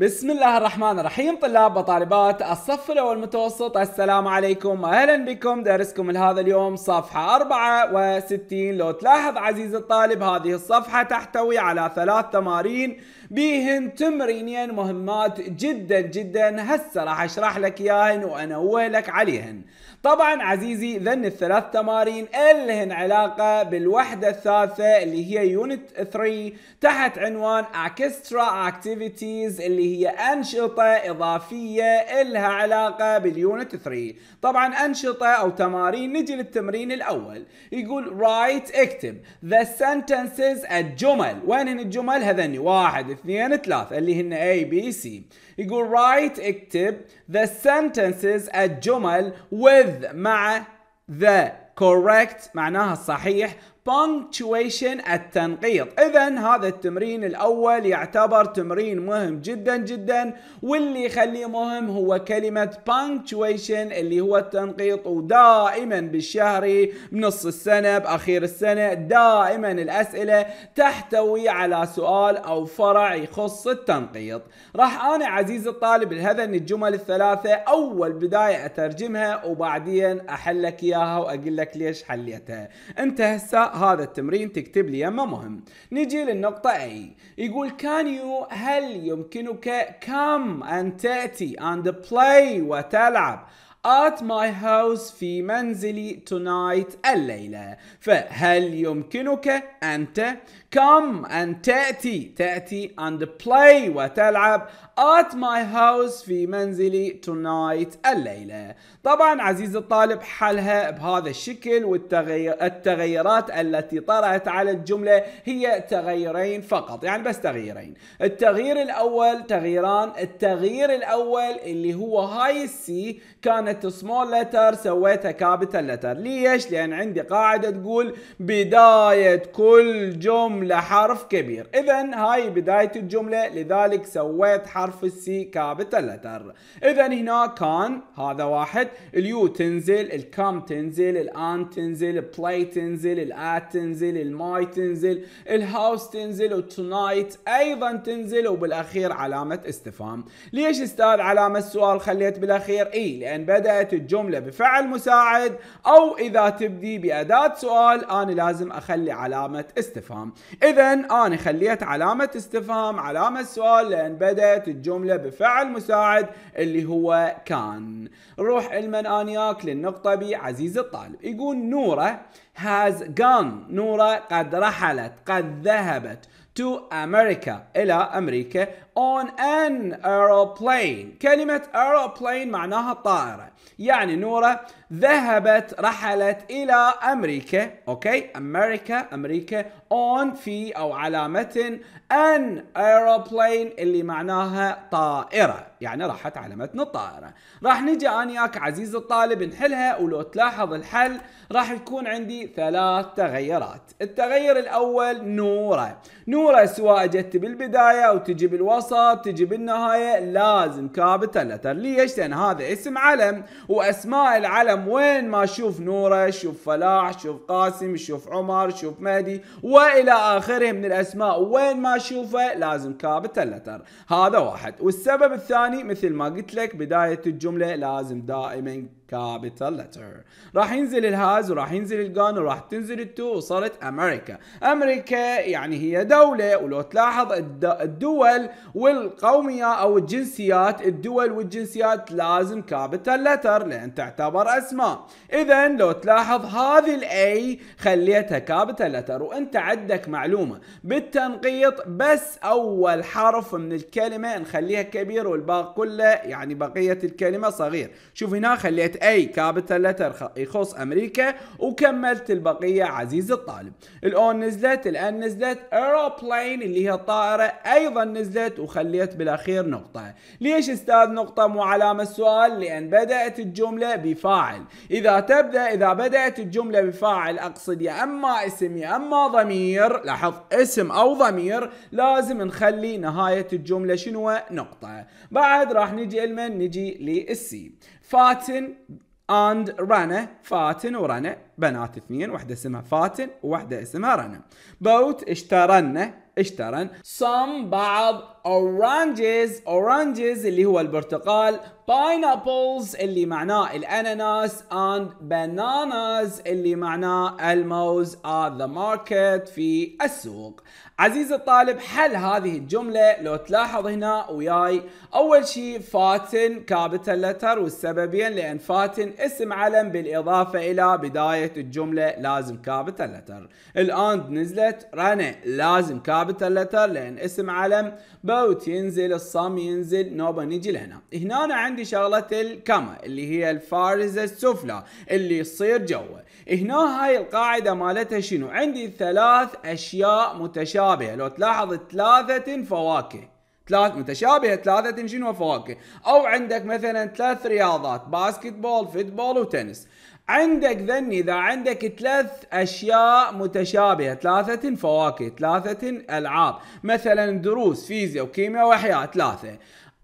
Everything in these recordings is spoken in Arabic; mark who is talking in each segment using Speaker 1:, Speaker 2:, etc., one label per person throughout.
Speaker 1: بسم الله الرحمن الرحيم طلاب وطالبات الصف الأول المتوسط السلام عليكم أهلا بكم درسكم لهذا اليوم صفحة 64 لو تلاحظ عزيزي الطالب هذه الصفحة تحتوي على ثلاث تمارين بيهن تمرينين مهمات جدا جدا هسه راح أشرح لك إياهن وأنوه لك عليهن طبعا عزيزي ذن الثلاث تمارين اللي هن علاقة بالوحدة الثالثة اللي هي يونت 3 تحت عنوان اكسترا اكتيفيتيز اللي هي انشطة اضافية الها علاقة باليونت 3 طبعا انشطة او تمارين نجي للتمرين الاول يقول رايت اكتب ذا sentences الجمل وين هن الجمل هذني واحد اثنين ثلاثة اللي هن اي بي سي يقول write اكتب the sentences الجمل with مع the correct معناها الصحيح punctuation التنقيط اذا هذا التمرين الاول يعتبر تمرين مهم جدا جدا واللي يخليه مهم هو كلمة punctuation اللي هو التنقيط ودائما بالشهري بنص السنة باخير السنة دائما الاسئلة تحتوي على سؤال او فرع يخص التنقيط راح انا عزيزي الطالب لهذن الجمل الثلاثة اول بداية اترجمها وبعدين احلك اياها واقول لك ليش حليتها انت هسه هذا التمرين تكتب لي يمه مهم نجي للنقطة أي يقول can you هل يمكنك come أن تأتي and play وتلعب at my house في منزلي tonight الليلة فهل يمكنك أنت come أن تأتي تأتي and play وتلعب at my house في منزلي tonight الليلة طبعا عزيزي الطالب حلها بهذا الشكل والتغيرات التي طرأت على الجملة هي تغيرين فقط يعني بس تغييرين التغيير الأول تغييران التغيير الأول اللي هو هاي السي كانت كانت سمول لتر سويتها كابيتال لتر ليش لان عندي قاعده تقول بدايه كل جمله حرف كبير اذا هاي بدايه الجمله لذلك سويت حرف السي كابيتال لتر اذا هنا كان هذا واحد اليو تنزل الكم تنزل الان تنزل البلاي تنزل الات تنزل الماي تنزل الهاوس تنزل وتونايت ايضا تنزل وبالاخير علامه استفهام ليش استاذ علامه السؤال خليت بالاخير اي لان بدأت الجملة بفعل مساعد أو إذا تبدي بأداة سؤال أنا لازم أخلي علامة استفهام إذا أنا خليت علامة استفهام علامة سؤال لأن بدأت الجملة بفعل مساعد اللي هو كان روح المن آنياك للنقطة بي عزيز الطالب يقول نورة has gone نورة قد رحلت قد ذهبت to America إلى أمريكا on an aeroplane كلمة aeroplane معناها الطائرة يعني نورة ذهبت رحلت إلى أمريكا أوكي أمريكا أمريكا on في أو على متن an aeroplane اللي معناها طائرة يعني راحت على متن الطائرة راح نجي أنا وياك عزيز الطالب نحلها ولو تلاحظ الحل راح يكون عندي ثلاث تغيرات التغير الأول نورة نورة سواء جت بالبداية أو تجي بالوسط الوسط تجي بالنهاية لازم كابيتال لتر ليش لأن هذا اسم علم وأسماء العلم وين ما شوف نورة شوف فلاح شوف قاسم شوف عمر شوف مهدي وإلى آخره من الأسماء وين ما شوفه لازم كابيتال لتر هذا واحد والسبب الثاني مثل ما قلت لك بداية الجملة لازم دائما كابيتال لتر راح ينزل الهاز وراح ينزل الجان وراح تنزل التو وصارت امريكا امريكا يعني هي دولة ولو تلاحظ الدول والقومية او الجنسيات الدول والجنسيات لازم كابيتال لتر لان تعتبر اسماء اذا لو تلاحظ هذه الاي خليتها كابيتال لتر وانت عندك معلومة بالتنقيط بس اول حرف من الكلمة نخليها كبير والباقي كله يعني بقية الكلمة صغير شوف هنا خليت A كابيتال لتر يخص امريكا وكملت البقيه عزيزي الطالب الاون نزلت الان نزلت ايروبلين اللي هي الطائره ايضا نزلت وخليت بالاخير نقطه ليش استاذ نقطه مو علامه السؤال لان بدات الجمله بفاعل اذا تبدا اذا بدات الجمله بفاعل اقصد يا اما اسم يا اما ضمير لاحظ اسم او ضمير لازم نخلي نهايه الجمله شنو نقطه بعد راح نجي لمن نجي للسي فاتن اند رنا فاتن ورنا بنات اثنين واحده اسمها فاتن وواحده اسمها رنا بوت اشترن اشترن some بعض oranges oranges اللي هو البرتقال pineapples اللي معناه الاناناس and bananas اللي معناه الموز at the market في السوق عزيزي الطالب حل هذه الجملة لو تلاحظ هنا وياي أول شيء فاتن كابيتال لتر والسببين لأن فاتن اسم علم بالإضافة إلى بداية الجملة لازم كابيتال لتر الآن نزلت رنا لازم كابيتال لتر لأن اسم علم بوت ينزل الصم ينزل نوبة نجي لهنا هنا أنا عندي عندي شغله الكاما اللي هي الفارزه السفلى اللي تصير جوا هنا هاي القاعده مالتها شنو عندي ثلاث اشياء متشابهه لو تلاحظ ثلاثه فواكه ثلاث متشابهه ثلاثه شنو فواكه او عندك مثلا ثلاث رياضات باسكتبول فيتبول فوتبول وتنس عندك ذني اذا عندك ثلاث اشياء متشابهه ثلاثه فواكه ثلاثه العاب مثلا دروس فيزياء وكيمياء واحياء ثلاثه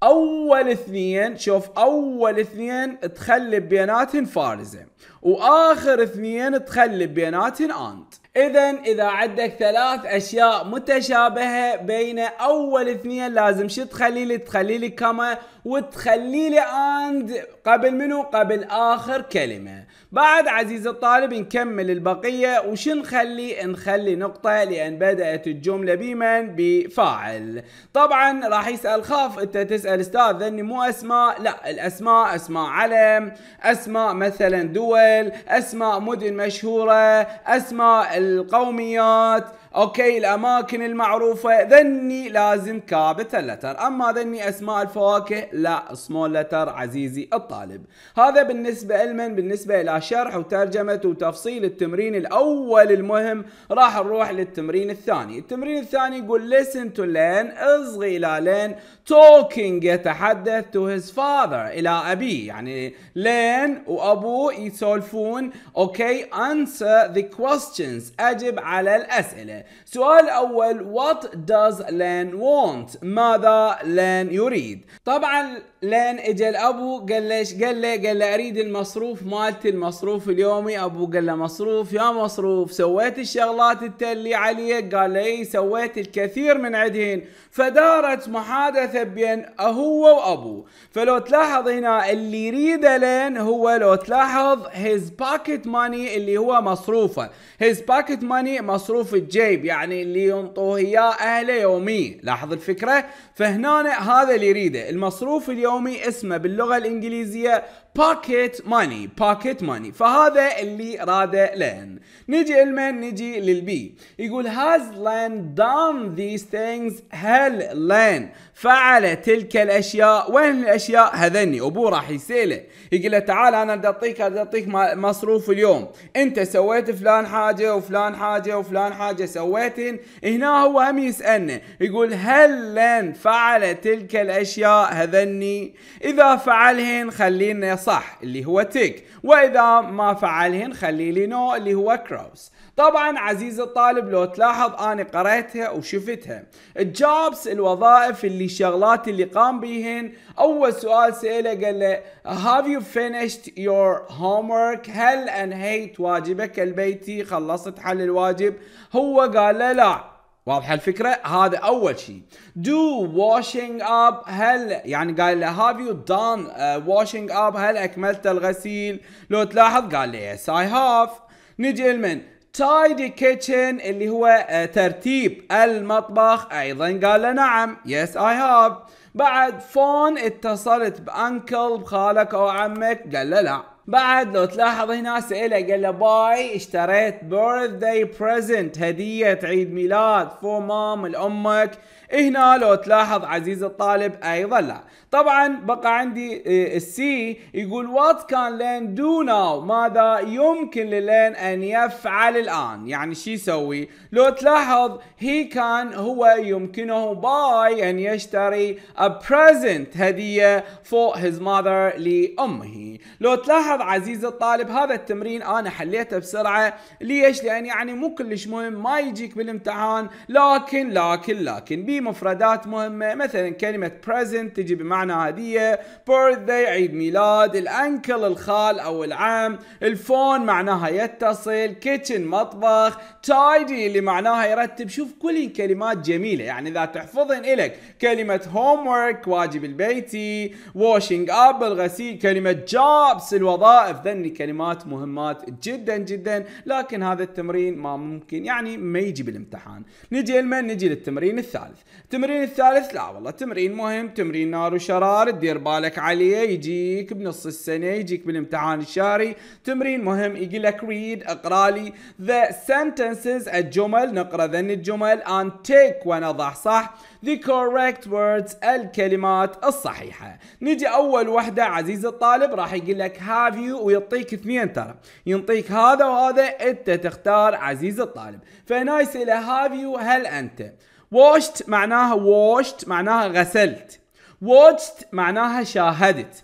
Speaker 1: اول اثنين شوف اول اثنين تخلي بيناتهن فارزه واخر اثنين تخلي بيناتهن انت اذا اذا عندك ثلاث اشياء متشابهه بين اول اثنين لازم شو تخلي لي تخلي لي كما وتخلي لي اند قبل منو قبل اخر كلمه بعد عزيز الطالب نكمل البقيه وش نخلي نخلي نقطه لان بدات الجمله بمن بفاعل طبعا راح يسال خاف انت تسال استاذ ذني مو اسماء لا الاسماء اسماء علم اسماء مثلا دول اسماء مدن مشهوره اسماء القوميات اوكي الاماكن المعروفه ذني لازم كابيتال لتر اما ذني اسماء الفواكه لا سمول لتر عزيزي الطالب هذا بالنسبه لمن بالنسبه الى شرح وترجمه وتفصيل التمرين الاول المهم راح نروح للتمرين الثاني التمرين الثاني يقول listen to لين اصغي الى لين talking يتحدث to his father الى ابيه يعني لين وابوه يسولفون اوكي okay, answer the questions اجب على الاسئله السؤال الأول what does Len want ماذا Len يريد طبعا لين اجى الابو قال ليش قال له قال له اريد المصروف مالتي المصروف اليومي ابو قال له مصروف يا مصروف سويت الشغلات اللي عليك قال له اي سويت الكثير من عدهن فدارت محادثه بين هو وابو فلو تلاحظ هنا اللي يريده لين هو لو تلاحظ his pocket money اللي هو مصروفه his pocket money مصروف الجيب قريب يعني اللي ينطوه اياه اهله يومي لاحظ الفكره فهنا هذا اللي يريده المصروف اليومي اسمه باللغه الانجليزيه باكيت ماني باكيت ماني فهذا اللي راده لين نجي المن نجي للبي يقول هاز لين done these things هل لين فعل تلك الاشياء وين الاشياء هذني ابوه راح يساله يقول له تعال انا بدي اعطيك بدي اعطيك مصروف اليوم انت سويت فلان حاجه وفلان حاجه وفلان حاجه سويتهن هنا هو هم يسالنا يقول هل لين فعل تلك الاشياء هذني اذا فعلهن خلينا صح اللي هو تيك واذا ما فعلهن خلي لي نو اللي هو كروس طبعا عزيزي الطالب لو تلاحظ انا قريتها وشفتها الجابس الوظائف اللي الشغلات اللي قام بيهن اول سؤال سأله قال له have you finished your homework هل انهيت واجبك البيتي خلصت حل الواجب هو قال له لا واضحه الفكره هذا اول شيء do washing up هل يعني قال له have you done واشينج uh, washing up هل اكملت الغسيل لو تلاحظ قال له yes I have نجي لمن تايدي كيتشن اللي هو uh, ترتيب المطبخ ايضا قال له نعم yes I have بعد فون اتصلت بانكل بخالك او عمك قال له لا بعد لو تلاحظ هنا سأله قال له باي اشتريت بيرث داي بريزنت هدية عيد ميلاد فور مام لأمك هنا لو تلاحظ عزيز الطالب ايضا لا طبعا بقى عندي السي آه، يقول وات كان لين دو ناو ماذا يمكن للين ان يفعل الان يعني شو يسوي لو تلاحظ هي كان هو يمكنه باي ان يشتري a present هدية فور هيز ماذر لامه لو تلاحظ عزيز الطالب هذا التمرين انا حليته بسرعة ليش لان يعني مو كلش مهم ما يجيك بالامتحان لكن لكن لكن بي في مفردات مهمة مثلا كلمة present تجي بمعنى هدية birthday عيد ميلاد الأنكل الخال أو العم الفون معناها يتصل kitchen مطبخ tidy اللي معناها يرتب شوف كل كلمات جميلة يعني إذا تحفظن إلك كلمة homework واجب البيتي washing up الغسيل كلمة jobs الوظائف ذني كلمات مهمات جدا جدا لكن هذا التمرين ما ممكن يعني ما يجي بالامتحان نجي لمن نجي للتمرين الثالث التمرين الثالث لا والله تمرين مهم تمرين نار وشرار تدير بالك عليه يجيك بنص السنة يجيك بالامتحان الشهري تمرين مهم يقول لك ريد اقرا لي the sentences الجمل نقرا ذن الجمل and take ونضع صح the correct words الكلمات الصحيحة نجي أول وحدة عزيز الطالب راح يقول لك have you ويعطيك اثنين ترى ينطيك هذا وهذا أنت تختار عزيز الطالب فهنا يسأله have you هل أنت washed معناها washed معناها غسلت watched معناها شاهدت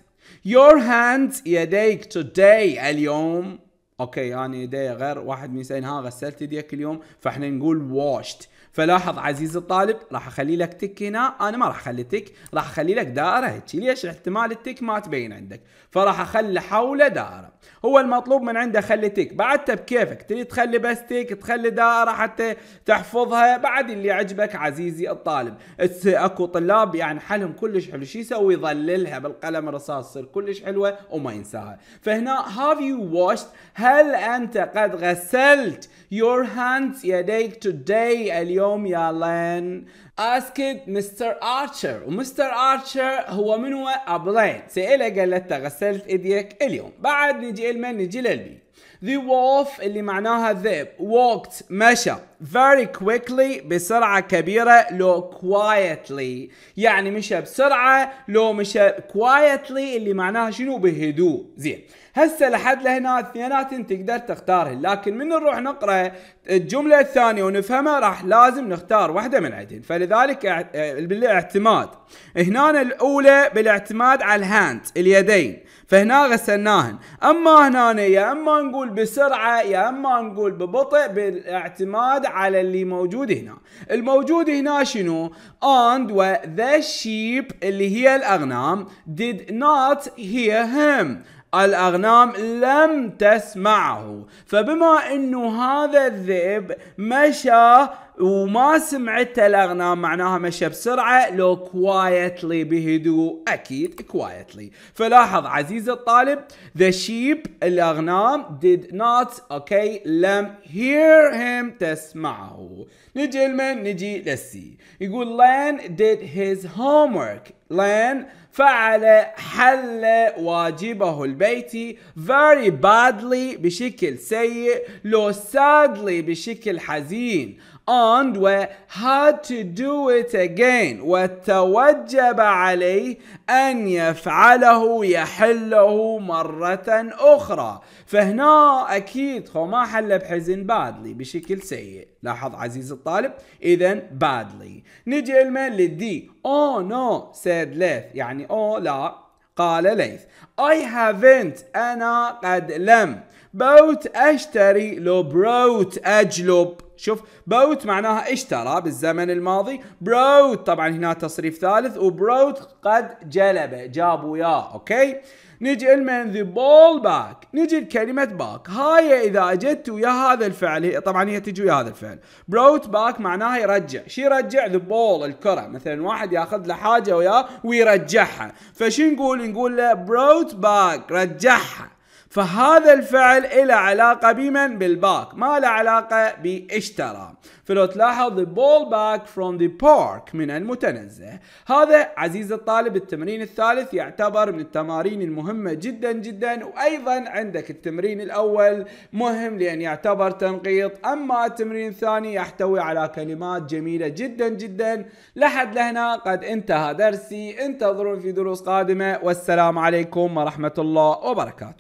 Speaker 1: your hands يديك today اليوم اوكي يعني يدي غير واحد من يسالني ها غسلت يديك اليوم فاحنا نقول washed فلاحظ عزيزي الطالب راح اخلي لك تك هنا انا ما راح اخلي تك راح اخلي لك دائره هيك ليش احتمال التك ما تبين عندك فراح اخلي حوله دائره هو المطلوب من عنده خلي تك بعدته بكيفك تريد تخلي بس تك تخلي دائره حتى تحفظها بعد اللي عجبك عزيزي الطالب اكو طلاب يعني حلهم كلش حلو شو يسوي يظللها بالقلم الرصاص تصير كلش حلوه وما ينساها فهنا هاف يو واشت هل انت قد غسلت يور هاندز يديك توداي اليوم اليوم يا لين اسكت مستر ارشر ومستر ارشر هو من هو ابلين سئله قالت غسلت ايديك اليوم بعد نجي المن نجي للبي The wolf اللي معناها الذئب walked مشى very quickly بسرعة كبيرة لو quietly يعني مشى بسرعة لو مشى quietly اللي معناها شنو بهدوء زين هسه لحد لهنا اثنينات تقدر تختارهن لكن من نروح نقرا الجملة الثانية ونفهمها راح لازم نختار واحدة من عندهن فلذلك آه، بالاعتماد هنا الأولى بالاعتماد على الهاند اليدين فهنا غسلناهن اما هنا يا اما نقول بسرعه يا اما نقول ببطء بالاعتماد على اللي موجود هنا الموجود هنا شنو and و the sheep اللي هي الاغنام did not hear him الأغنام لم تسمعه فبما أنه هذا الذئب مشى وما سمعته الأغنام معناها مشى بسرعة لو quietly بهدوء أكيد quietly فلاحظ عزيز الطالب the sheep الأغنام did not okay لم hear him تسمعه نجي لمن نجي للسي يقول لان did his homework لان فعل حل واجبه البيتي very badly بشكل سيء لو sadly بشكل حزين and had to do it again وتوجب عليه أن يفعله يحله مرة أخرى فهنا أكيد هو ما حل بحزن بادلي بشكل سيء لاحظ عزيز الطالب إذا بادلي نجي للدي oh no said ليث يعني oh لا قال ليث I haven't أنا قد لم بوت أشتري لو بروت أجلب شوف بوت معناها اشترى بالزمن الماضي بروت طبعا هنا تصريف ثالث وبروت قد جلب جاب وياه اوكي نجي ذا بول باك نجي لكلمة باك هاي إذا اجت ويا هذا الفعل طبعا هي تجي ويا هذا الفعل بروت باك معناها يرجع شي يرجع ذا بول الكرة مثلا واحد ياخذ له حاجة وياه ويرجعها فشو نقول نقول له بروت باك رجعها فهذا الفعل له علاقة بمن؟ بالباك ما له علاقة باشترى فلو تلاحظ the ball back from the park من المتنزه هذا عزيز الطالب التمرين الثالث يعتبر من التمارين المهمة جدا جدا وأيضا عندك التمرين الأول مهم لأن يعتبر تنقيط أما التمرين الثاني يحتوي على كلمات جميلة جدا جدا لحد لهنا قد انتهى درسي انتظرون في دروس قادمة والسلام عليكم ورحمة الله وبركاته